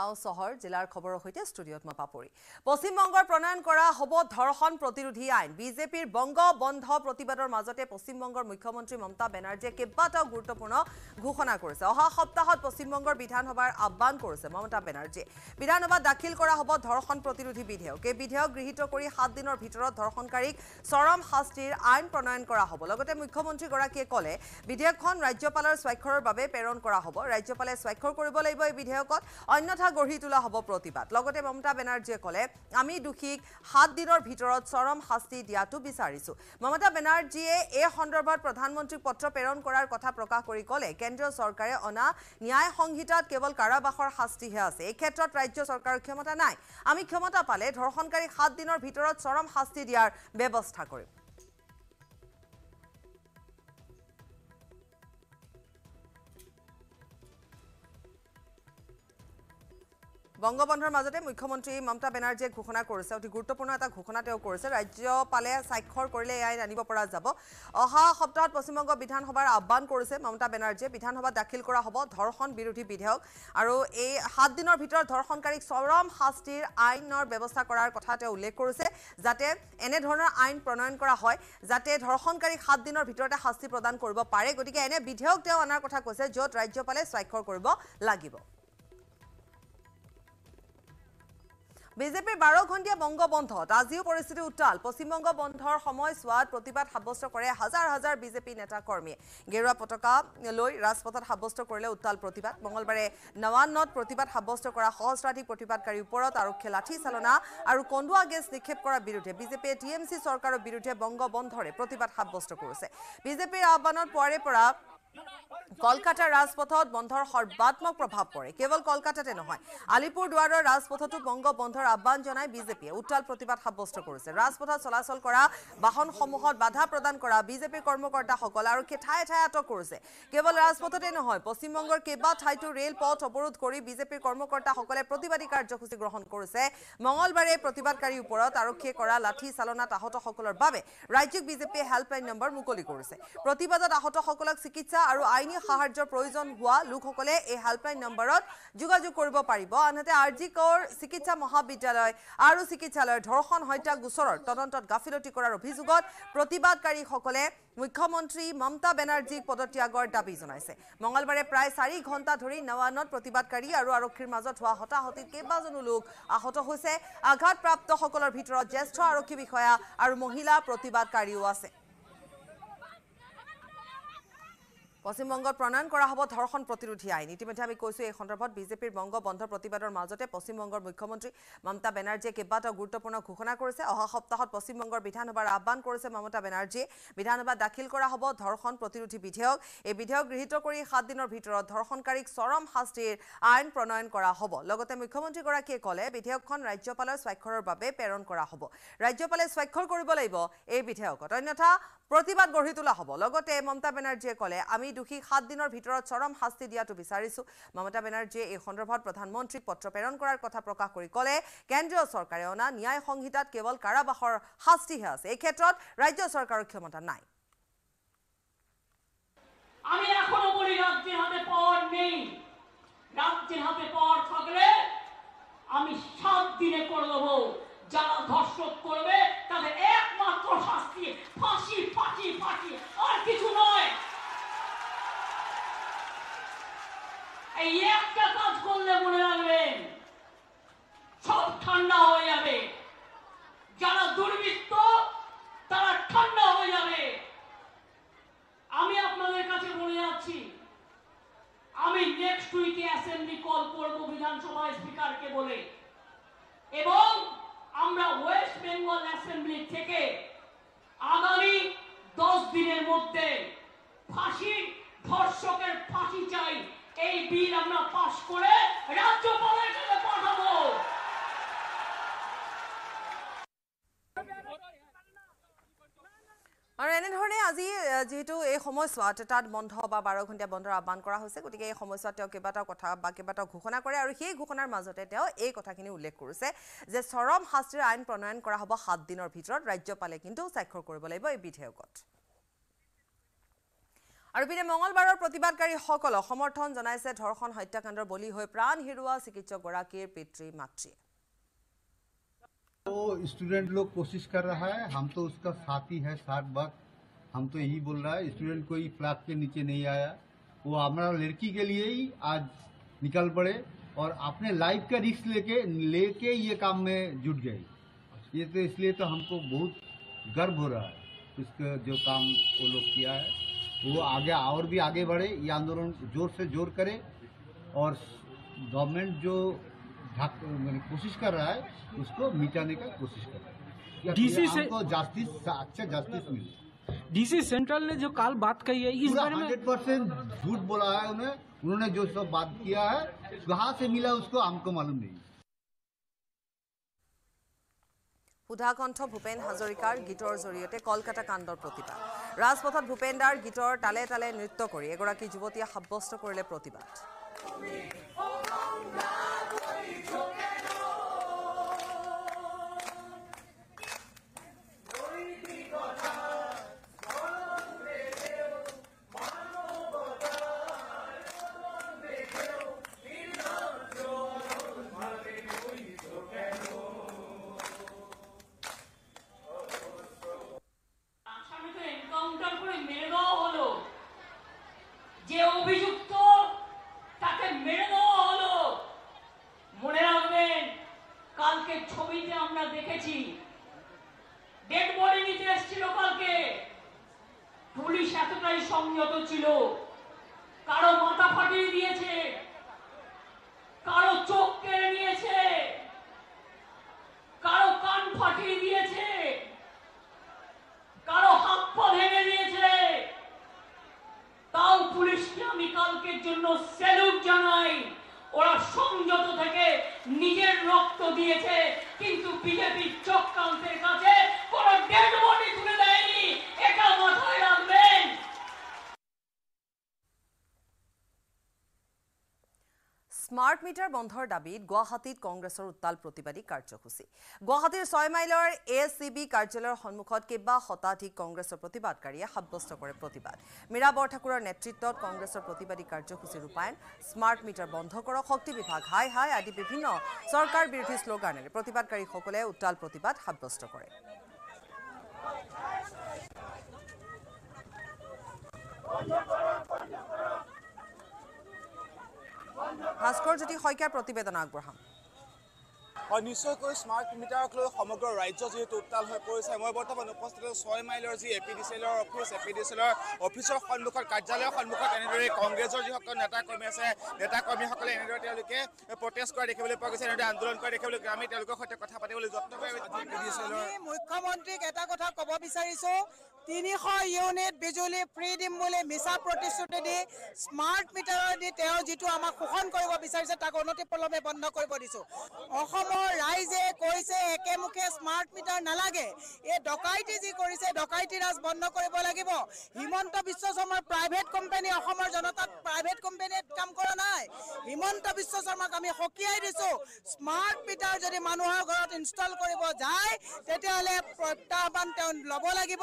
গাঁও চহৰ জিলাৰ খবৰৰ সৈতে ষ্টুডিঅ'ত মই পাপৰি পশ্চিমবংগৰ প্ৰণয়ন কৰা হ'ব ধৰ্ষণ প্ৰতিৰোধী আইন বিজেপিৰ বংগ বন্ধ প্ৰতিবাদৰ মাজতে পশ্চিমবংগৰ মুখ্যমন্ত্ৰী মমতা বেনাৰ্জীয়ে কেইবাটাও গুৰুত্বপূৰ্ণ ঘোষণা কৰিছে অহা সপ্তাহত পশ্চিমবংগৰ বিধানসভাৰ আহ্বান কৰিছে মমতা বেনাৰ্জীয়ে বিধানসভাত দাখিল কৰা হ'ব ধৰ্ষণ প্ৰতিৰোধী বিধেয়ক এই বিধেয়ক গৃহীত কৰি সাত দিনৰ ভিতৰত ধৰ্ষণকাৰীক চৰম শাস্তিৰ আইন প্ৰণয়ন কৰা হ'ব লগতে মুখ্যমন্ত্ৰীগৰাকীয়ে ক'লে বিধেয়কখন ৰাজ্যপালৰ স্বাক্ষৰৰ বাবে প্ৰেৰণ কৰা হ'ব ৰাজ্যপালে স্বাক্ষৰ কৰিব লাগিব এই বিধেয়কত অন্যথা ধাৰা গঢ়ি তোলা হ'ব প্ৰতিবাদ লগতে মমতা বেনাৰ্জীয়ে ক'লে আমি দোষীক সাত দিনৰ ভিতৰত চৰম শাস্তি দিয়াটো বিচাৰিছোঁ মমতা বেনাৰ্জীয়ে এই সন্দৰ্ভত প্ৰধানমন্ত্ৰীক পত্ৰ প্ৰেৰণ কৰাৰ কথা প্ৰকাশ কৰি ক'লে কেন্দ্ৰীয় চৰকাৰে অনা ন্যায় সংহিতাত কেৱল কাৰাবাসৰ শাস্তিহে আছে এই ক্ষেত্ৰত ৰাজ্য চৰকাৰৰ ক্ষমতা নাই আমি ক্ষমতা পালে ধৰ্ষণকাৰীক সাত দিনৰ ভিতৰত চৰম শাস্তি দিয়াৰ ব্যৱস্থা কৰিম বংগবন্ধুৰ মাজতে মুখ্যমন্ত্ৰী মমতা বেনাৰ্জীয়ে ঘোষণা কৰিছে অতি গুৰুত্বপূৰ্ণ এটা ঘোষণা তেওঁ কৰিছে ৰাজ্যপালে স্বাক্ষৰ কৰিলে এই আইন আনিব পৰা যাব অহা সপ্তাহত পশ্চিমবংগ বিধানসভাৰ আহ্বান কৰিছে মমতা বেনাৰ্জীয়ে বিধানসভাত দাখিল কৰা হ'ব ধৰ্ষণ বিৰোধী বিধেয়ক আৰু এই সাত সাতদিনৰ ভিতৰত ধৰ্ষণকাৰীক চৰম শাস্তিৰ আইনৰ ব্যৱস্থা কৰাৰ কথা তেওঁ উল্লেখ কৰিছে যাতে এনেধৰণৰ আইন প্ৰণয়ন কৰা হয় যাতে ধৰ্ষণকাৰীক সাতদিনৰ ভিতৰতে শাস্তি প্ৰদান কৰিব পাৰে গতিকে এনে বিধেয়ক তেওঁ অনাৰ কথা কৈছে য'ত ৰাজ্যপালে স্বাক্ষৰ কৰিব লাগিব বাৰ ঘণ্টীয়া বংগ বন্ধত আজিও পৰিস্থিতি উত্তাল পশ্চিমবঙ্গ বন্ধৰ সময়সাত প্ৰতিবাদ সাব্যস্ত কৰে হাজাৰ হাজাৰ বিজেপি নেতা কৰ্মীয়ে গেৰুৱা পতাকা লৈ ৰাজপথত সাব্যস্ত কৰিলে উত্তাল প্ৰতিবাদ মঙলবাৰে নবান্নত প্ৰতিবাদ সাব্যস্ত কৰা সহস্ৰাধিক প্ৰতিবাদকাৰীৰ ওপৰত আৰক্ষীয়ে লাঠি চালনা আৰু কন্দুয়া গেছ নিক্ষেপ কৰাৰ বিৰুদ্ধে বিজেপিয়ে টি এম চি চৰকাৰৰ বিৰুদ্ধে বংগ বন্ধৰে প্ৰতিবাদ সাব্যস্ত কৰিছে বিজেপিৰ আহ্বানত পুৱাৰে পৰা কলকাতাৰ ৰাজপথত বন্ধৰ সৰ্বাত্মক প্ৰভাৱ পৰে কেৱল কলকাতাতে নহয় আলিপুৰ দুৱাৰৰ ৰাজপথতো বংগ বন্ধৰ আহ্বান জনাই বিজেপিয়ে উত্তাল প্ৰতিবাদ সাব্যস্ত কৰিছে ৰাজপথত চলাচল কৰা বাহনসমূহত বাধা প্ৰদান কৰা বিজেপিৰ কৰ্মকৰ্তাসকল আৰক্ষীয়ে ঠায়ে ঠায়ে আটক কৰিছে কেৱল ৰাজপথতে নহয় পশ্চিমবংগৰ কেইবা ঠাইতো ৰেল পথ অৱৰোধ কৰি বিজেপিৰ কৰ্মকৰ্তাসকলে প্ৰতিবাদী কাৰ্যসূচী গ্ৰহণ কৰিছে মঙলবাৰে প্ৰতিবাদকাৰীৰ ওপৰত আৰক্ষীয়ে কৰা লাঠি চালনাত আহতসকলৰ বাবে ৰাজ্যিক বিজেপিয়ে হেল্পলাইন নম্বৰ মুকলি কৰিছে প্ৰতিবাদত আহতসকলক চিকিৎসা সুবিধা আৰু আইনী সাহায্যৰ প্ৰয়োজন হোৱা লোকসকলে এই হেল্পলাইন নম্বৰত যোগাযোগ কৰিব পাৰিব আনহাতে আৰ জি কৌৰ চিকিৎসা মহাবিদ্যালয় আৰু চিকিৎসালয়ৰ ধৰ্ষণ হত্যা গোচৰৰ তদন্তত গাফিলতি কৰাৰ অভিযোগত প্ৰতিবাদকাৰীসকলে মুখ্যমন্ত্ৰী মমতা বেনাৰ্জীক পদত্যাগৰ দাবী জনাইছে মঙলবাৰে প্ৰায় চাৰি ঘণ্টা ধৰি নৱানত প্ৰতিবাদকাৰী আৰু আৰক্ষীৰ মাজত হোৱা হতাহতিত কেইবাজনো লোক আহত হৈছে আঘাতপ্ৰাপ্তসকলৰ ভিতৰত জ্যেষ্ঠ আৰক্ষী বিষয়া আৰু মহিলা প্ৰতিবাদকাৰীও আছে পশ্চিমবঙ্গ প্ৰণয়ন কৰা হব ধৰ্ষণ প্ৰতিৰোধী আইন ইতিমধ্যে আমি কৈছোঁ এই সন্দৰ্ভত বিজেপিৰ বংগ বন্ধ প্ৰতিবাদৰ মাজতে পশ্চিমবংগৰ মুখ্যমন্ত্ৰী মমতা বেনাৰ্জীয়ে কেইবাটাও গুৰুত্বপূৰ্ণ ঘোষণা কৰিছে অহা সপ্তাহত পশ্চিমবংগৰ বিধানসভাৰ আহ্বান কৰিছে মমতা বেনাৰ্জীয়ে বিধানসভাত দাখিল কৰা হব ধৰ্ষণ প্ৰতিৰোধী বিধেয়ক এই বিধেয়ক গৃহীত কৰি সাত দিনৰ ভিতৰত ধৰ্ষণকাৰীক চৰম শাস্তিৰ আইন প্ৰণয়ন কৰা হব লগতে মুখ্যমন্ত্ৰীগৰাকীয়ে কলে বিধেয়কখন ৰাজ্যপালৰ স্বাক্ষৰৰ বাবে প্ৰেৰণ কৰা হব ৰাজ্যপালে স্বাক্ষৰ কৰিব লাগিব এই বিধেয়কত অন্যথা প্ৰতিবাদ গঢ়ি তোলা হব লগতে মমতা বেনাৰ্জীয়ে কলে আমি দোষীক সাত দিনৰ ভিতৰত চৰম শাস্তি দিয়াটো বিচাৰিছো মমতা বেনাৰ্জীয়ে এই সন্দৰ্ভত প্ৰধানমন্ত্ৰীক পত্ৰ প্ৰেৰণ কৰাৰ কথা প্ৰকাশ কৰি ক'লে কেন্দ্ৰীয় চৰকাৰে অনা ন্যায় সংহিতাত কেৱল কাৰাবাসৰ শাস্তিহে আছে এই ক্ষেত্ৰত ৰাজ্য ক্ষমতা এই একটা কাজ করলে মনে রাখবেন সব ঠান্ডা হয়ে যাবে যারা দুর্বৃত্ত তারা ঠান্ডা হয়ে যাবে আমি আপনাদের কাছে বলে যাচ্ছি আমি নেক্সট উইকে অ্যাসেম্বলি কল করব বিধানসভায় স্পিকারকে বলে এবং আমরা ওয়েস্ট বেঙ্গল অ্যাসেম্বলি থেকে আগামী দশ দিনের মধ্যে ফাঁসির ধর্ষকের ফাঁসি চাই এই বিল আমৰা পাশ কৰে ৰাজ্যপালেৰ কাছে পাঠাবো আৰু এনেধৰণে আজি যিহেতু এই সময়ছোৱাত তাত বন্ধ বা বাৰ ঘণ্টীয়া বন্ধৰ আহ্বান কৰা হৈছে গতিকে এই সময়ছোৱাত তেওঁ কেইবাটাও কথা বা কেইবাটাও ঘোষণা কৰে আৰু সেই ঘোষণাৰ মাজতে তেওঁ এই কথাখিনি উল্লেখ কৰিছে যে চৰম শাস্তিৰ আইন প্ৰণয়ন কৰা হ'ব সাতদিনৰ ভিতৰত ৰাজ্যপালে কিন্তু স্বাক্ষৰ কৰিব লাগিব এই বিধেয়কত আৰু ইপিনে মঙলবাৰৰ প্ৰতিবাদকাৰীসকলক সমৰ্থন জনাইছে ধৰ্ষণ হত্যাকাণ্ডৰ বলি হৈ প্ৰাণ হেৰুওৱা চিকিৎসকগৰাকীৰ পিতৃ মাতৃয়ে तो स्टूडेंट लोग कोशिश कर रहा है हम तो उसका साथी है साथ वक्त हम तो यही बोल रहा है स्टूडेंट कोई फ्लैग के नीचे नहीं आया वो हमारा लड़की के लिए ही आज निकल पड़े और अपने लाइफ का रिस्क लेके लेके ये काम में जुट गए ये तो इसलिए तो हमको बहुत गर्व हो रहा है उसका जो काम वो लोग किया है वो आगे और भी आगे बढ़े ये आंदोलन जोर से जोर करे और गवर्नमेंट जो मैंने कोशिश कर रहा है उसको मिटाने का कोशिश कर रहा है डीसी से जस्टिस अच्छा जस्टिस मिले डीसी सेंट्रल ने जो काल बात कही है इस बारे में हंड्रेड परसेंट झूठ बोला है उन्हें उन्होंने जो सब बात किया है कहाँ से मिला उसको हमको मालूम नहीं সুধাকণ্ঠ ভূপেন হাজৰিকাৰ গীতৰ জৰিয়তে কলকাতা কাণ্ডৰ প্ৰতিবাদ ৰাজপথত ভূপেন দাৰ গীতৰ তালে তালে নৃত্য কৰি এগৰাকী যুৱতীয়ে সাব্যস্ত কৰিলে প্ৰতিবাদ স্মার্ট মিটার বন্ধর দাবিত গুয়াহাটীত কংগ্রেসের উত্তাল প্রতিবাদী কার্যসূচী গুয়াহাটির ছয় মাইলের এ সি বি কার্যালয়ের সম্মুখত কেবা শতাধিক কংগ্রেসের প্রতিবাদকারী সাব্যস্ত করে প্রতিবাদ মীরা বরঠাকুরের নেতৃত্বত কংগ্রেসের প্রতিবাদী কার্যসূচী রূপায়ণ স্মার্ট মিটার বন্ধ করক শক্তি বিভাগ হাই হাই আদি বিভিন্ন সরকার বিরোধী স্লোগানে প্রতিবাদকারী সকলে উত্তাল প্রতিবাদ সাব্যস্ত করে Thank ভাস্কর জ্যোতি শইকীয়ার প্রতিবেদন আগবাম হয় নিশ্চয়কৈ স্মাৰ্ট মিটাৰক লৈ সমগ্ৰ ৰাজ্য যিহেতু উত্তাল হৈ পৰিছে মই বৰ্তমান উপস্থিত ছয় মাইলৰ যি এ পি ডি চি এলৰ office A P D C এলৰ অফিচৰ সন্মুখত কাৰ্যালয়ৰ সন্মুখত এনেদৰে কংগ্ৰেছৰ যিসকল নেতা কৰ্মী আছে নেতা কৰ্মীসকলে এনেদৰে তেওঁলোকে প্ৰটেষ্ট কৰা দেখিবলৈ পোৱা গৈছে এনেদৰে আন্দোলন কৰা দেখিবলৈ আমি তেওঁলোকৰ সৈতে কথা পাতিবলৈ যত্ন কৰিছিলোঁ মুখ্যমন্ত্ৰীক এটা কথা ক'ব বিচাৰিছোঁ তিনিশ ইউনিট বিজুলী ফ্ৰী দিম বুলি মিছা প্ৰতিশ্ৰুতি দি স্মাৰ্ট মিটাৰৰ দি তেওঁ যিটো আমাক শোষণ কৰিব বিচাৰিছে তাক অনতিপলমে বন্ধ কৰিব দিছোঁ অসমৰ ৰাইজে কৈছে একেমুখে স্মাৰ্ট মিটাৰ নালাগে এই ডকাইটি যি কৰিছে ডকাইতি ৰাজ বন্ধ কৰিব লাগিব হিমন্ত বিশ্ব শৰ্মাৰ প্ৰাইভেট কোম্পানী অসমৰ জনতাত প্ৰাইভেট কোম্পানীত কাম কৰা নাই হিমন্ত বিশ্ব শৰ্মাক আমি সকীয়াই দিছো স্মাৰ্ট মিটাৰ যদি মানুহৰ ঘৰত ইনষ্টল কৰিব যায় তেতিয়াহ'লে প্ৰত্যাহ্বান তেওঁ ল'ব লাগিব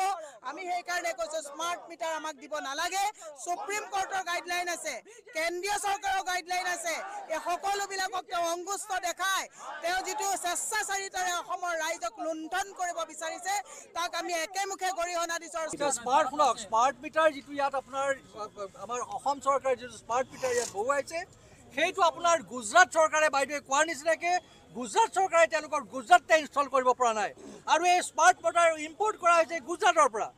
আমি সেইকাৰণে কৈছো স্মাৰ্ট মিটাৰ আমাক দিব নালাগে সুপ্ৰিম কোৰ্টৰ গাইডলাইন আছে কেন্দ্ৰীয় চৰকাৰৰ গাইডলাইন আছে এই সকলোবিলাকক তেওঁ অংগুষ্ট দেখায় তেওঁ যিটো স্বেচ্ছাচাৰিতাৰে অসমৰ ৰাইজক লুণ্ঠন কৰিব বিচাৰিছে তাক আমি একেমুখে গৰিহণা দিছোঁ স্মাৰ্ট শুনক স্মাৰ্ট মিটাৰ যিটো ইয়াত আপোনাৰ আমাৰ অসম চৰকাৰে যিটো স্মাৰ্ট মিটাৰ ইয়াত বহুৱাইছে সেইটো আপোনাৰ গুজৰাট চৰকাৰে বাইদেৱে কোৱাৰ নিচিনাকৈ গুজৰাট চৰকাৰে তেওঁলোকৰ গুজৰাটতে ইনষ্টল কৰিব পৰা নাই আৰু এই স্মাৰ্ট মিটাৰ ইম্পৰ্ট কৰা হৈছে গুজৰাটৰ পৰা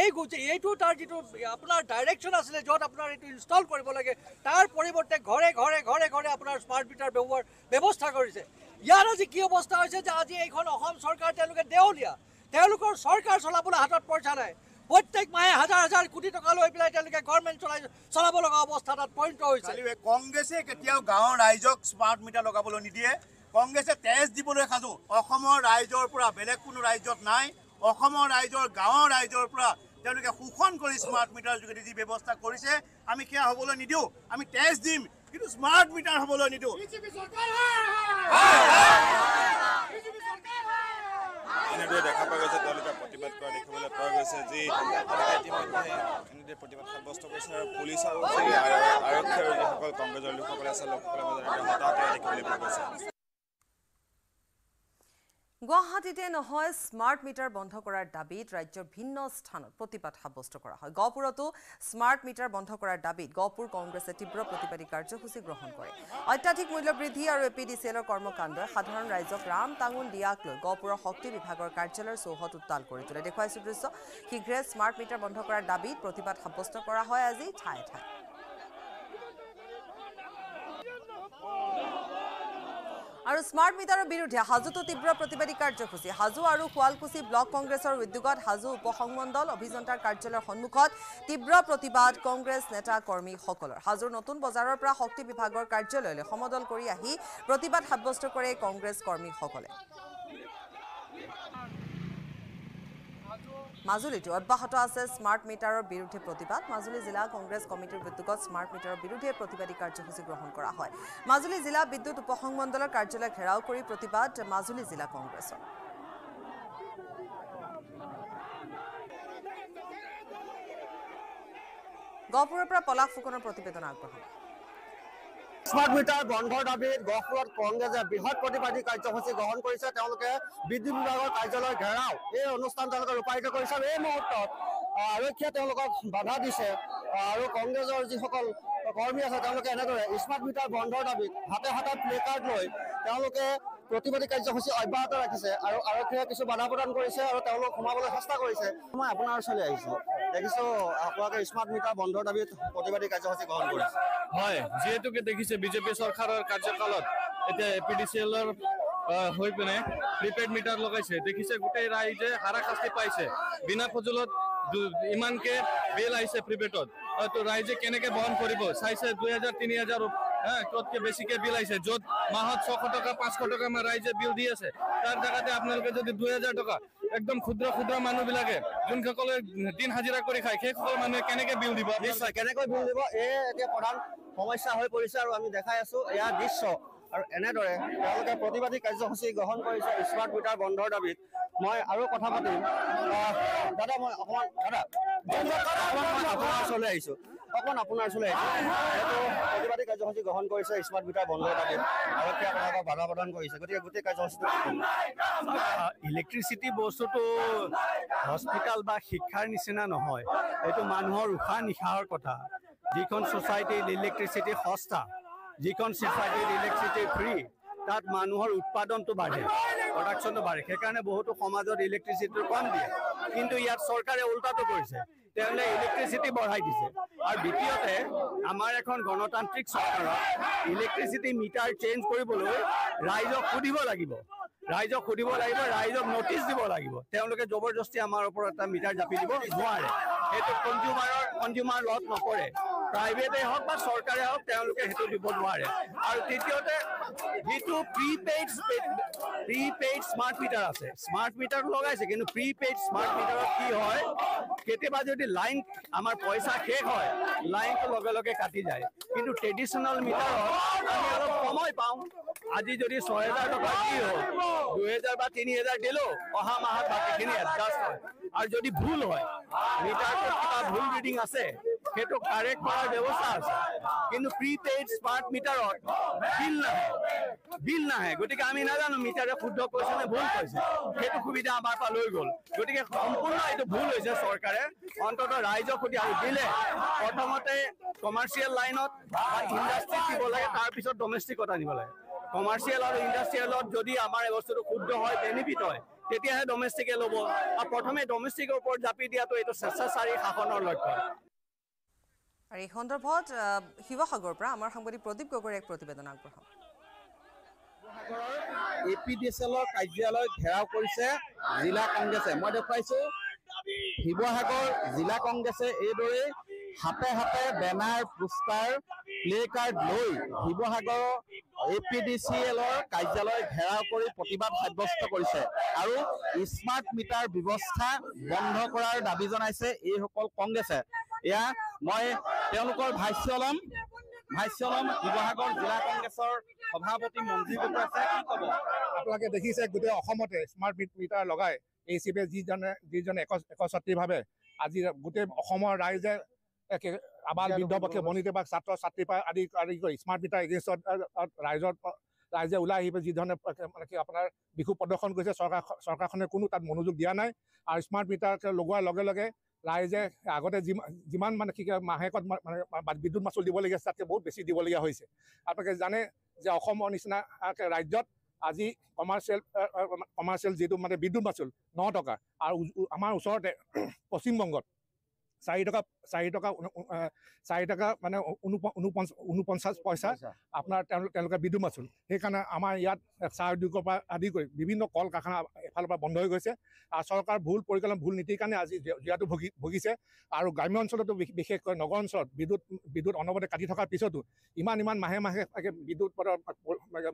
এই এইটো তাৰ যিটো আপোনাৰ ডাইৰেকশ্যন আছিলে য'ত আপোনাৰ এইটো ইনষ্টল কৰিব লাগে তাৰ পৰিৱৰ্তে ঘৰে ঘৰে ঘৰে ঘৰে আপোনাৰ স্মাৰ্ট মিটাৰ ব্যৱহাৰ ব্যৱস্থা কৰিছে ইয়াৰ আজি কি অৱস্থা হৈছে যে আজি এইখন অসম চৰকাৰ তেওঁলোকে দেউলীয়া তেওঁলোকৰ চৰকাৰ চলাবলৈ হাতত পইচা নাই প্ৰত্যেক মাহে হাজাৰ হাজাৰ কোটি টকা লৈ পেলাই তেওঁলোকে গভৰ্ণমেণ্ট চলাই চলাব লগা অৱস্থাত পৰিণত হৈছে কংগ্ৰেছে কেতিয়াও গাঁৱৰ ৰাইজক স্মাৰ্ট মিটাৰ লগাবলৈ নিদিয়ে কংগ্ৰেছে তেজ দিবলৈ সাজু অসমৰ ৰাইজৰ পৰা বেলেগ কোনো ৰাজ্যত নাই অসমৰ ৰাইজৰ গাঁৱৰ ৰাইজৰ পৰা তেওঁলোকে শোষণ কৰি স্মাৰ্ট মিটাৰ যোগেদি যি ব্যৱস্থা কৰিছে আমি সেয়া হ'বলৈ নিদিওঁ আমি তেজ দিম কিন্তু স্মাৰ্ট মিটাৰ হ'বলৈ নিদিওঁ এনেদৰে দেখা পোৱা গৈছে তেওঁলোকে প্ৰতিবাদ কৰা দেখিবলৈ পোৱা গৈছে যি ইতিমধ্যে এনেদৰে প্ৰতিবাদ সাব্যস্ত কৰিছে আৰু পুলিচ আৰু আৰক্ষী আৰু যিসকল কংগ্ৰেছৰ লোকসকল আছে লোকসকলৰ মাজত হতাহত দেখিবলৈ পোৱা গৈছে গুৱাহাটীতে নহয় স্মাৰ্ট মিটাৰ বন্ধ কৰাৰ দাবীত ৰাজ্যৰ ভিন্ন স্থানত প্ৰতিবাদ সাব্যস্ত কৰা হয় গহপুৰতো স্মাৰ্ট মিটাৰ বন্ধ কৰাৰ দাবীত গহপুৰ কংগ্ৰেছে তীব্ৰ প্ৰতিবাদী কাৰ্যসূচী গ্ৰহণ কৰে অত্যাধিক মূল্যবৃদ্ধি আৰু এ পি ডি চি এলৰ কৰ্মকাণ্ডই সাধাৰণ ৰাইজক ৰাম টাঙোন দিয়াক লৈ গহপুৰৰ শক্তি বিভাগৰ কাৰ্যালয়ৰ চৌহদ উত্তাল কৰি তোলে দেখুৱাইছোঁ দৃশ্য শীঘ্ৰে স্মাৰ্ট মিটাৰ বন্ধ কৰাৰ দাবীত প্ৰতিবাদ সাব্যস্ত কৰা হয় আজি ঠায়ে ঠায়ে আৰু স্মাৰ্ট মিটাৰৰ বিৰুদ্ধে হাজোটো তীব্ৰ প্ৰতিবাদী কাৰ্যসূচী হাজো আৰু শুৱালকুছি ব্লক কংগ্ৰেছৰ উদ্যোগত হাজু উপসংমণ্ডল অভিযন্তাৰ কাৰ্যালয়ৰ সন্মুখত তীব্ৰ প্ৰতিবাদ কংগ্ৰেছ নেতা কৰ্মীসকলৰ হাজোৰ নতুন বজাৰৰ পৰা শক্তি বিভাগৰ কাৰ্যালয়লৈ সমদল কৰি আহি প্ৰতিবাদ সাব্যস্ত কৰে কংগ্ৰেছ কৰ্মীসকলে মাজুলীতো অব্যাহত আছে স্মার্ট মিটারের বিরুদ্ধে প্রতিবাদ মাজুলী জেলা কংগ্রেস কমিটির উদ্যোগত স্মার্ট মিটারের বিরুদ্ধে প্রতিবাদী কার্যসূচী গ্রহণ করা হয় মাজুলী জেলা বিদ্যুৎ উপসংমণ্ডলের কার্যালয় ঘেরাও করে প্রতিবাদ মাজুলী জেলা কংগ্রেসের গহপুরের পলাশ ফুকনের প্রতিবেদন আগ্রহণ পাঁচ মিটাৰ বন্ধৰ দাবীত গহপুৰত কংগ্ৰেছে বৃহৎ প্ৰতিবাদী কাৰ্যসূচী গ্ৰহণ কৰিছে তেওঁলোকে বিদ্যুৎ বিভাগৰ কাৰ্যালয় ঘেৰাও এই অনুষ্ঠান তেওঁলোকে ৰূপায়িত কৰিছে আৰু এই মুহূৰ্তত আৰক্ষীয়ে তেওঁলোকক বাধা দিছে আৰু কংগ্ৰেছৰ যিসকল কৰ্মী আছে তেওঁলোকে এনেদৰে স্মাৰ্ট মিটাৰ বন্ধৰ দাবীত হাতে হাতে প্লে কাৰ্ড লৈ তেওঁলোকে প্ৰতিবাদী কাৰ্যসূচী অব্যাহত ৰাখিছে আৰু আৰক্ষীয়ে কিছু বাধা প্ৰদান কৰিছে আৰু তেওঁলোক সোমাবলৈ চেষ্টা কৰিছে মই আপোনাৰ ওচৰলৈ আহিছোঁ দেখিছোঁ আপোনালোকে স্মাৰ্ট মিটাৰ বন্ধৰ দাবীত প্ৰতিবাদী কাৰ্যসূচী গ্ৰহণ কৰিছে হয় যিহেতুকে দেখিছে বিজেপি চৰকাৰৰ কাৰ্যকালত এতিয়া এ পি ডি চি এলৰ হৈ পিনে প্ৰিপেইড মিটাৰ লগাইছে দেখিছে গোটেই ৰাইজে হাৰাশাস্তি পাইছে বিনা ফজুলত ইমানকে বিল আহিছে প্ৰিপেইডত হয়তো ৰাইজে কেনেকে বহন কৰিব চাইছে দুই হাজাৰ তিনি হাজাৰ ততকে বেছিকে বিল আহিছে য'ত মাহত ছশ টকা পাঁচশ টকা আমাৰ ৰাইজে বিল দি আছে তাৰ জেগাতে আপোনালোকে যদি দুই হাজাৰ টকা একদম ক্ষুদ্ৰ ক্ষুদ্ৰ মানুহবিলাকে যোনসকলে দিন হাজিৰা কৰি খায় সেইসকল মানুহে কেনেকে বিল দিব নিশ্চয় কেনেকৈ বিল দিব এয়ে এতিয়া প্ৰধান সমস্যা হৈ পৰিছে আৰু আমি দেখাই আছো এয়া দৃশ্য আৰু এনেদৰে তেওঁলোকে প্ৰতিবাদী কাৰ্যসূচী গ্ৰহণ কৰিছে স্মাৰ্ট মিটাৰ বন্ধৰ দাবীত মই আৰু কথা পাতিম দাদা মই অকণমান দাদা আহিছো অকণ আপোনাৰ ওচৰলৈ প্ৰতিবাদী কাৰ্যসূচী গ্ৰহণ কৰিছে স্মাৰ্ট মিটাৰ বন্ধ থাকে আৰক্ষীয়ে আপোনালোকক বাধা প্ৰদান কৰিছে গতিকে গোটেই কাৰ্যসূচীটো ইলেক্ট্ৰিচিটি বস্তুটো হস্পিটেল বা শিক্ষাৰ নিচিনা নহয় এইটো মানুহৰ উশাহ নিশাহৰ কথা যিখন চচাইটিত ইলেক্ট্ৰিচিটি সস্তা যিখন চচাইটিত ইলেক্ট্ৰিচিটি ফ্ৰী তাত মানুহৰ উৎপাদনটো বাঢ়ে প্ৰডাকশ্যনটো বাঢ়ে সেইকাৰণে বহুতো সমাজত ইলেক্ট্ৰিচিটিটো কম দিয়ে কিন্তু ইয়াত চৰকাৰে উল্টাটো কৰিছে তেওঁলোকে ইলেক্ট্ৰিচিটি বঢ়াই দিছে আৰু দ্বিতীয়তে আমাৰ এখন গণতান্ত্ৰিক চৰকাৰত ইলেক্ট্ৰিচিটি মিটাৰ চেঞ্জ কৰিবলৈ ৰাইজক সুধিব লাগিব ৰাইজক সুধিব লাগিব ৰাইজক ন'টিছ দিব লাগিব তেওঁলোকে জবৰদস্তি আমাৰ ওপৰত এটা মিটাৰ জাপি দিব নোৱাৰে সেইটো কনজিউমাৰৰ কনজিউমাৰ লত নকৰে প্ৰাইভেটেই হওক বা চৰকাৰে হওক তেওঁলোকে সেইটো দিব নোৱাৰে আৰু তৃতীয়তে যিটো প্ৰিপেইড প্ৰিপেইড স্মাৰ্ট মিটাৰ আছে স্মাৰ্ট মিটাৰটো লগাইছে কিন্তু প্ৰিপেইড স্মাৰ্ট মিটাৰত কি হয় কেতিয়াবা যদি লাইন আমাৰ পইচা শেষ হয় লাইনটো লগে লগে কাটি যায় কিন্তু ট্ৰেডিশ্যনেল মিটাৰত আমি অলপ সময় পাওঁ আজি যদি ছয় হেজাৰ টকা কি হ'ল দুহেজাৰ বা তিনি হেজাৰ দিলেও অহা মাহত বাকীখিনি এডজাষ্ট হয় আৰু যদি ভুল হয় মিটাৰটো কিবা ভুল ৰিডিং আছে সেইটো কাৰেক্ট কৰাৰ ব্যৱস্থা আছে কিন্তু প্ৰি প্ৰিপেইড স্মাৰ্ট মিটাৰত বিল নাহে বিল নাহে গতিকে আমি নাজানো মিটাৰে শুদ্ধ কৈছে না ভুল কৈছে সেইটো সুবিধা আমাৰ পৰা লৈ গল গতিকে সম্পূৰ্ণ এইটো ভুল হৈছে চৰকাৰে অন্ততঃ ৰাইজক সুতি আৰু দিলে প্ৰথমতে কমাৰ্চিয়েল লাইনত বা ইন্ডাস্ট্ৰি দিব লাগে তাৰপিছত ড'মেষ্টিকত আনিব লাগে কমাৰ্চিয়েল আৰু ইণ্ডাষ্ট্ৰিয়েলত যদি আমাৰ এই বস্তুটো শুদ্ধ হয় বেনিফিট হয় তেতিয়াহে ড'মেষ্টিকে লব আৰু প্ৰথমে ড'মেষ্টিকৰ ওপৰত জাপি দিয়াটো এইটো স্বেচ্ছাচাৰী শাসনৰ লক্ষ্য আৰু এই সন্দৰ্ভত শিৱসাগৰৰ পৰা আমাৰ সাংবাদিক প্ৰদীপ গগৈ এক প্ৰতিবেদন আগবঢ়াওঁ এ পি ডি এছ এলৰ কাৰ্যালয় ঘেৰাও কৰিছে জিলা কংগ্ৰেছে মই দেখুৱাইছো শিৱসাগৰ জিলা কংগ্ৰেছে এইদৰে হাতে হাতে বেনাৰ পোষ্টাৰ প্লে কাৰ্ড লৈ শিৱসাগৰৰ এ পি ডি চি এলৰ কাৰ্যালয় ঘেৰাও কৰি প্ৰতিবাদ সাব্যস্ত কৰিছে আৰু স্মাৰ্ট মিটাৰ ব্যৱস্থা বন্ধ কৰাৰ দাবী জনাইছে এইসকল কংগ্ৰেছে এয়া মই তেওঁলোকৰ ভাষ্য ল'ম ভাষ্য ল'ম শিৱসাগৰ জিলা কংগ্ৰেছৰ সভাপতি মঞ্জী গোটো আছে কি ক'ব আপোনালোকে দেখিছে গোটেই অসমতে স্মাৰ্ট মিটাৰ লগাই এ চি পিয়ে যিজনে যিজনে এক একছাত্ৰীভাৱে আজি গোটেই অসমৰ ৰাইজে একে আবাল বৃদ্ধপক্ষে বনিতে বা ছাত্ৰ ছাত্ৰীৰ পৰা আদি আদি কৰি স্মাৰ্ট মিটাৰ এগেইনষ্টত ৰাইজৰ ৰাইজে ওলাই আহিব যিধৰণে মানে কি আপোনাৰ বিষু প্ৰদৰ্শন কৰিছে চৰকাৰ চৰকাৰখনে কোনো তাত মনোযোগ দিয়া নাই আৰু স্মাৰ্ট মিটাৰ লগোৱাৰ লগে লগে ৰাইজে আগতে যিমান যিমান মানে কি কয় মাহেকত মানে বিদ্যুৎ মাচুল দিবলগীয়া আছে তাতকৈ বহুত বেছি দিবলগীয়া হৈছে আপোনালোকে জানে যে অসমৰ নিচিনা ৰাজ্যত আজি কমাৰ্চিয়েল কমাৰ্চিয়েল যিটো মানে বিদ্যুৎ মাচুল ন টকা আৰু আমাৰ ওচৰতে পশ্চিমবংগত চাৰি টকা চাৰি টকা চাৰি টকা মানে ঊনপঞ্চাছ পইচা আপোনাৰ তেওঁলোকে বিদ্যুৎ মাচুল সেইকাৰণে আমাৰ ইয়াত চাহ উদ্যোগৰ পৰা আদি কৰি বিভিন্ন কল কাৰখানা এফালৰ পৰা বন্ধ হৈ গৈছে আৰু চৰকাৰ ভুল পৰিকল্পনা ভুল নীতিৰ কাৰণে আজি জীয়াটো ভুগি ভুগিছে আৰু গ্ৰাম্য অঞ্চলতো বিশেষকৈ নগৰ অঞ্চলত বিদ্যুৎ বিদ্যুৎ অনবতে কাটি থকাৰ পিছতো ইমান ইমান মাহে মাহে বিদ্যুৎ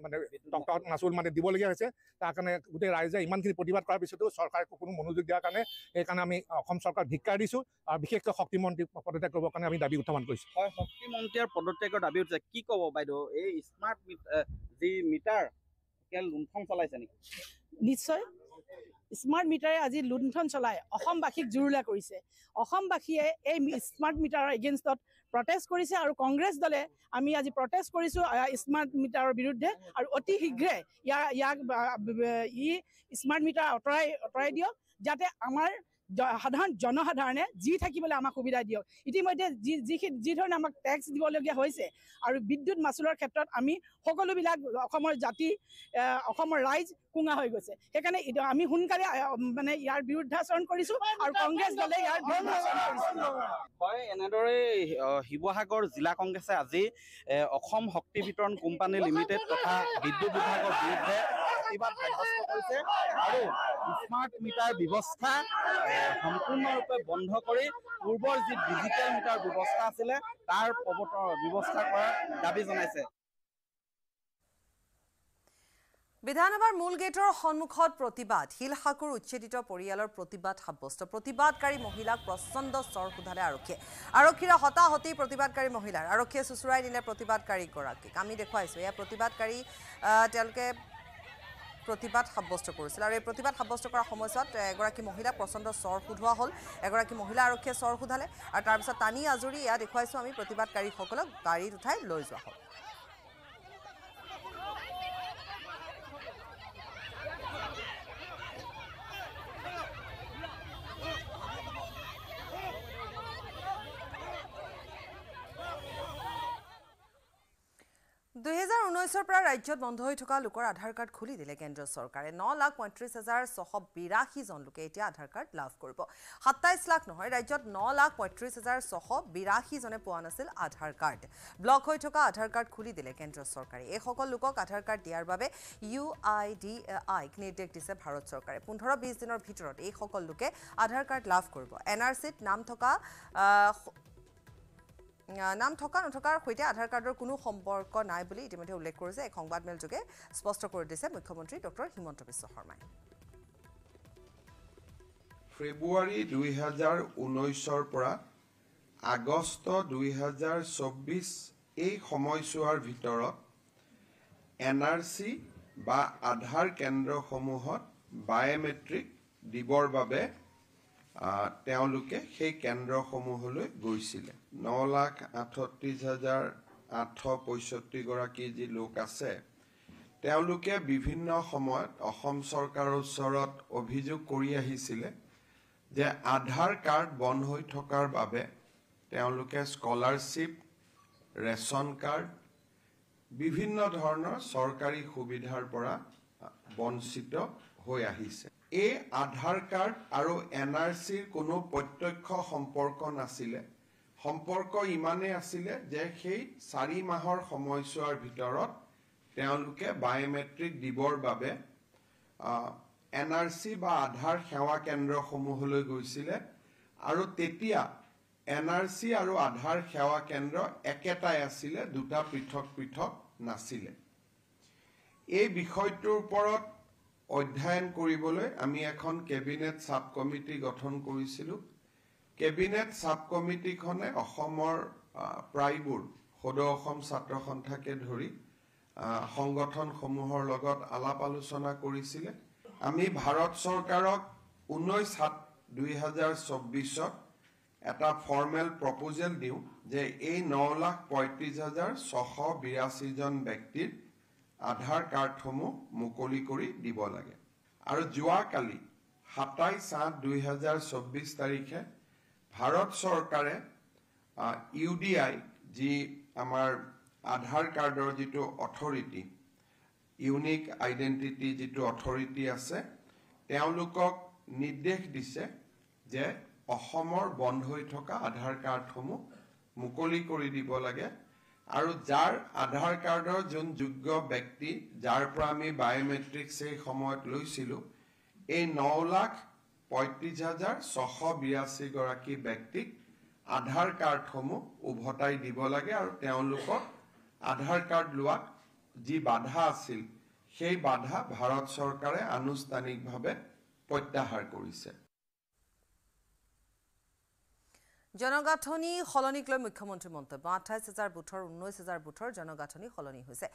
মানে টকা মাচুল মানে দিবলগীয়া হৈছে তাৰ কাৰণে গোটেই ৰাইজে ইমানখিনি প্ৰতিবাদ কৰাৰ পিছতো চৰকাৰে কোনো মনোযোগ দিয়াৰ কাৰণে সেইকাৰণে আমি অসম চৰকাৰক ভিক্ষাৰ দিছোঁ আৰু বিশেষ বিশেষকৈ শক্তি মন্ত্ৰীক পদত্যাগ কৰিবৰ কাৰণে আমি দাবী উত্থাপন কৰিছোঁ হয় শক্তি মন্ত্ৰীৰ পদত্যাগৰ দাবী উঠিছে কি ক'ব বাইদেউ এই স্মাৰ্ট যি মিটাৰ লুণ্ঠন চলাইছে নেকি নিশ্চয় স্মাৰ্ট মিটাৰে আজি লুণ্ঠন চলাই অসমবাসীক জুৰুলা কৰিছে অসমবাসীয়ে এই স্মাৰ্ট মিটাৰৰ এগেইনষ্টত প্ৰটেষ্ট কৰিছে আৰু কংগ্ৰেছ দলে আমি আজি প্ৰটেষ্ট কৰিছোঁ স্মাৰ্ট মিটাৰৰ বিৰুদ্ধে আৰু অতি শীঘ্ৰে ইয়াৰ ইয়াক ই স্মাৰ্ট মিটাৰ আঁতৰাই আঁতৰাই দিয়ক যাতে আমাৰ সাধাৰণ জনসাধাৰণে যি থাকিবলৈ আমাক সুবিধা দিয়ক ইতিমধ্যে যি যি যিধৰণে আমাক টেক্স দিবলগীয়া হৈছে আৰু বিদ্যুৎ মাচুলৰ ক্ষেত্ৰত আমি সকলোবিলাক অসমৰ জাতি অসমৰ ৰাইজ কোঙা হৈ গৈছে সেইকাৰণে আমি সোনকালে মানে ইয়াৰ বিৰুদ্ধাচৰণ কৰিছোঁ আৰু কংগ্ৰেছ দলে ইয়াৰ বিৰুদ্ধাচৰণ কৰিছোঁ হয় এনেদৰে শিৱসাগৰ জিলা কংগ্ৰেছে আজি অসম শক্তি বিতৰণ কোম্পানী লিমিটেড তথা বিদ্যুৎ বিভাগৰ বিৰুদ্ধে প্ৰতিবাদ কৰিছে আৰু স্মাৰ্ট মিটাৰ ব্যৱস্থা সম্পূর্ণরূপে বন্ধ করে পূর্বর যে ডিজিটাল মিটার ব্যবস্থা আছে তার প্রবর্তন ব্যবস্থা করার দাবি জানাইছে বিধানসভার মূল গেটর সন্মুখত প্রতিবাদ শিলশাকুর উচ্ছেদিত পৰিয়ালৰ প্ৰতিবাদ সাব্যস্ত প্ৰতিবাদকাৰী মহিলাক প্ৰচণ্ড স্বৰ সোধালে আৰক্ষীয়ে আৰক্ষীৰে হতাহতি প্ৰতিবাদকাৰী মহিলাৰ আৰক্ষীয়ে চুচুৰাই দিলে প্ৰতিবাদকাৰীগৰাকীক আমি দেখাইছো এ তেওঁলোকে প্ৰতিবাদ সাব্যস্ত কৰিছিল আৰু এই প্ৰতিবাদ সাব্যস্ত কৰাৰ সময়ছোৱাত এগৰাকী মহিলা প্ৰচণ্ড স্বৰ সোধোৱা হ'ল এগৰাকী মহিলা আৰক্ষীয়ে স্বৰ সোধালে আৰু তাৰপিছত টানি আজৰি ইয়াত দেখুৱাইছোঁ আমি প্ৰতিবাদকাৰীসকলক গাড়ীত উঠাই লৈ যোৱা হ'ল দুহেজাৰ ঊনৈছৰ পৰা ৰাজ্যত বন্ধ হৈ থকা লোকৰ আধাৰ কাৰ্ড খুলি দিলে কেন্দ্ৰীয় চৰকাৰে ন লাখ পঁয়ত্ৰিছ হাজাৰ ছশ বিৰাশীজন লোকে এতিয়া আধাৰ কাৰ্ড লাভ কৰিব সাতাইছ লাখ নহয় ৰাজ্যত ন লাখ পঁয়ত্ৰিছ হাজাৰ ছশ বিৰাশীজনে পোৱা নাছিল আধাৰ কাৰ্ড ব্লক হৈ থকা আধাৰ কাৰ্ড খুলি দিলে কেন্দ্ৰীয় চৰকাৰে এইসকল লোকক আধাৰ কাৰ্ড দিয়াৰ বাবে ইউ আই ডি আইক নিৰ্দেশ দিছে ভাৰত চৰকাৰে পোন্ধৰ বিছ দিনৰ ভিতৰত এইসকল লোকে আধাৰ কাৰ্ড লাভ কৰিব এন আৰ চিত নাম থকা নাম থকা নথকাৰ সৈতে আধাৰ কাৰ্ডৰ কোনো সম্পৰ্ক নাই বুলি ইতিমধ্যে উল্লেখ কৰিছে এক সংবাদমেল যোগে স্পষ্ট কৰি দিছে মুখ্যমন্ত্ৰী ডঃ হিমন্ত বিশ্ব শৰ্মাই ফেব্ৰুৱাৰী দুই হাজাৰ ঊনৈছৰ পৰা আগষ্ট দুহেজাৰ চৌবিছ এই সময়ছোৱাৰ ভিতৰত এন আৰ চি বা আধাৰ কেন্দ্ৰসমূহত বায়'মেট্ৰিক দিবৰ বাবে তেওঁলোকে সেই কেন্দ্ৰসমূহলৈ গৈছিলে ন লাখ আঠত্ৰিছ হাজাৰ আঠশ পঁয়ষষ্ঠিগৰাকী যি লোক আছে তেওঁলোকে বিভিন্ন সময়ত অসম চৰকাৰৰ ওচৰত অভিযোগ কৰি আহিছিলে যে আধাৰ কাৰ্ড বন্ধ হৈ থকাৰ বাবে তেওঁলোকে স্কলাৰশ্বিপ ৰেচন কাৰ্ড বিভিন্ন ধৰণৰ চৰকাৰী সুবিধাৰ পৰা বঞ্চিত হৈ আহিছে এই আধাৰ কাৰ্ড আৰু এন আৰ চিৰ কোনো প্ৰত্যক্ষ সম্পৰ্ক নাছিলে সম্পৰ্ক ইমানেই আছিলে যে সেই চাৰি মাহৰ সময়ছোৱাৰ ভিতৰত তেওঁলোকে বায়'মেট্ৰিক দিবৰ বাবে এন আৰ চি বা আধাৰ সেৱা কেন্দ্ৰসমূহলৈ গৈছিলে আৰু তেতিয়া এন আৰ চি আৰু আধাৰ সেৱা কেন্দ্ৰ একেটাই আছিলে দুটা পৃথক পৃথক নাছিলে এই বিষয়টোৰ ওপৰত অধ্যয়ন কৰিবলৈ আমি এখন কেবিনেট চাব কমিটি গঠন কৰিছিলোঁ কেবিনেট চাব কমিটিখনে অসমৰ প্ৰায়বোৰ সদৌ অসম ছাত্ৰ সন্থাকে ধৰি সংগঠনসমূহৰ লগত আলাপ আলোচনা কৰিছিলে আমি ভাৰত চৰকাৰক ঊনৈছ সাত দুই হাজাৰ চৌবিছত এটা ফৰ্মেল প্ৰপজেল দিওঁ যে এই ন লাখ পঁয়ত্ৰিছ হাজাৰ ছশ বিৰাশীজন ব্যক্তিৰ আধাৰ কাৰ্ডসমূহ মুকলি কৰি দিব লাগে আৰু যোৱাকালি সাতাইছ আঠ দুহেজাৰ চৌব্বিছ তাৰিখে ভাৰত চৰকাৰে ইউ ডি আই যি আমাৰ আধাৰ কাৰ্ডৰ যিটো অথৰিটি ইউনিক আইডেণ্টিটি যিটো অথৰিটি আছে তেওঁলোকক নিৰ্দেশ দিছে যে অসমৰ বন্ধ হৈ থকা আধাৰ কাৰ্ডসমূহ মুকলি কৰি দিব লাগে আৰু যাৰ আধাৰ কাৰ্ডৰ যোন যোগ্য ব্যক্তি যাৰ পৰা আমি বায়োমেট্ৰিক্স এই সময়ত লৈছিলোঁ এই ন লাখ পঁয়ত্ৰিছ হাজাৰ ছশ বিৰাশী গৰাকী ব্যক্তিক আধাৰ কাৰ্ডসমূহ উভতাই দিব লাগে আৰু তেওঁলোকক আধাৰ কাৰ্ড লোৱাত যি বাধা আছিল সেই বাধা ভাৰত চৰকাৰে আনুষ্ঠানিকভাৱে প্ৰত্যাহাৰ কৰিছে জনগাঁথনি সলনিক লৈ মুখ্যমন্ত্ৰীৰ মন্তব্য আঠাইছ হেজাৰ বুথৰ ঊনৈছ হেজাৰ বুথৰ জনগাঁথনি সলনি হৈছে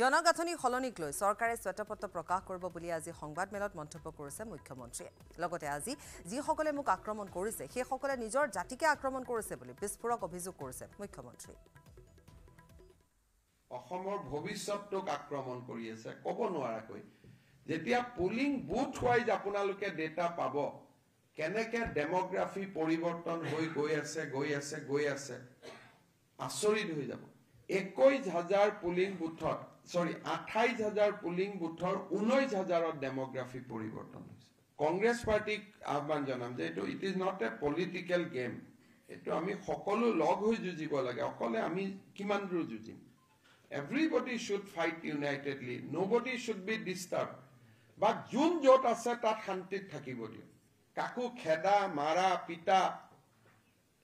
জনগাঁথনি সলনিক লৈ চৰকাৰে শ্বেতপত্ৰ প্ৰকাশ কৰিব বুলি আজি সংবাদমেলত মন্তব্য কৰিছে মুখ্যমন্ত্ৰীয়ে লগতে আজি যিসকলে মোক আক্ৰমণ কৰিছে সেইসকলে নিজৰ জাতিকে আক্ৰমণ কৰিছে বুলি বিস্ফোৰক অভিযোগ কৰিছে মুখ্যমন্ত্ৰী অসমৰ ভৱিষ্যতটোক আক্ৰমণ কৰি আছে ক'ব নোৱাৰাকৈ যেতিয়া পুলিং বুথ ৱাইজ আপোনালোকে ডেটা পাব কেনেকে ডেমগ্ৰাফি পৰিৱৰ্তন হৈ গৈ আছে গৈ আছে গৈ আছে আচৰিত হৈ যাব একৈশ হাজাৰ পুলিং বুথত চৰি আঠাইশ হাজাৰ পুলিং বুথৰ ঊনৈশ হাজাৰত ডেমগ্ৰাফি পৰিৱৰ্তন হৈছে কংগ্ৰেছ পাৰ্টীক আহ্বান জনাম যে এইটো it is not a political game এইটো আমি সকলো লগ হৈ যুঁজিব লাগে অকলে আমি কিমান দূৰ যুঁজিম everybody should fight unitedly nobody should be disturb বা যোন য'ত আছে তাত শান্তিত থাকিব দিয়ক কাকো খেদা মাৰা পিতা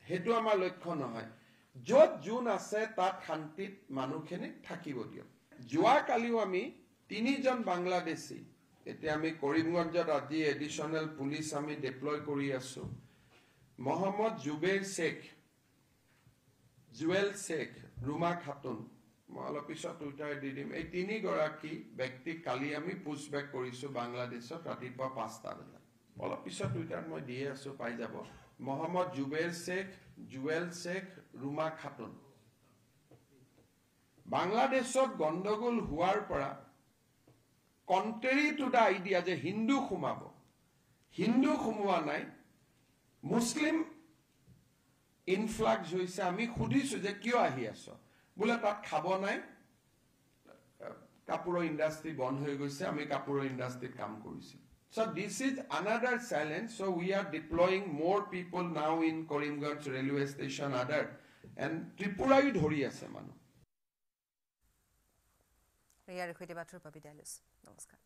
সেইটো আমাৰ লক্ষ্য নহয় য'ত যোন আছে তাত শান্তিত মানুহখিনিক থাকিব দিয়ক যোৱাকালিও আমি তিনিজন বাংলাদেশী এতিয়া আমি কৰিমগঞ্জত আজি এডিশ্যনেল পুলিচ আমি ডিপ্লয় কৰি আছো মহম্মদ জুবেৰ শ্বেখ জুৱেল শ্বেখ ৰুমা খাতুন মই অলপ পিছত টুইটাৰ দি দিম এই তিনিগৰাকী ব্যক্তিক কালি আমি পুষ্ট বেক কৰিছো বাংলাদেশত ৰাতিপুৱা পাঁচটা বজাত حالا پیشت دویدن ما دیگه سو پایی دبا محمد جوبیل سیک جوبیل سیک روما خاتون بانگلادیس سو گندگل هوار پرا کنتری تو دا ایدیا جه هندو خوما با هندو خوموا نای مسلم انفلاکس ہوئی سا امی خودی سو جه کیو آهی اسو بولا تا خوابا نای کپورو انڈاستی بان ہوئی گوی سا امی کپورو انڈاستی کام کوئی سا So this is another challenge. So we are deploying more people now in Karimgarh railway station, other and Tripura you dhori ase manu. We are Khudibatru Babidalus. Namaskar.